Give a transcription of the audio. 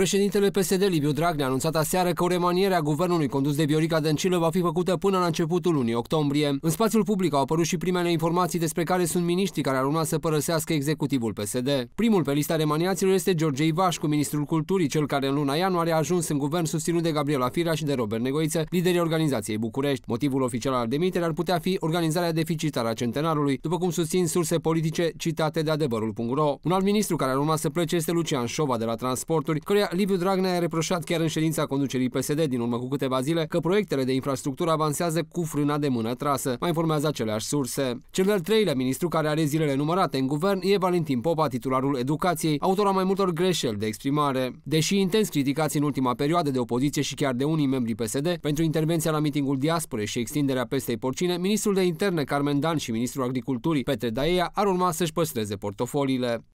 Președintele PSD Liviu Dragnea a anunțat aseară că o remaniere a guvernului condus de Viorica Dăncilă va fi făcută până la începutul lunii octombrie. În spațiul public au apărut și primele informații despre care sunt miniștrii care ar urma să părăsească executivul PSD. Primul pe lista remaniaților este George Ivașcu, ministrul culturii, cel care în luna ianuarie a ajuns în guvern susținut de Gabriela Firea și de Robert Negoiță, liderii organizației București. Motivul oficial al demiterii ar putea fi organizarea deficitară a centenarului, după cum susțin surse politice citate de adevărul.ro. Un alt ministru care ar urma să plece este Lucian Șova de la Transporturi, care Dragnea, Liviu Dragnea a reproșat chiar în ședința conducerii PSD din urmă cu câteva zile că proiectele de infrastructură avansează cu frâna de mână trasă, mai informează aceleași surse. Cel de-al treilea ministru care are zilele numărate în guvern e Valentin Popa, titularul educației, autora mai multor greșeli de exprimare. Deși intens criticați în ultima perioadă de opoziție și chiar de unii membri PSD pentru intervenția la mitingul diaspore și extinderea pestei porcine, ministrul de interne Carmen Dan și ministrul agriculturii Petre Daia ar urma să-și păstreze portofoliile.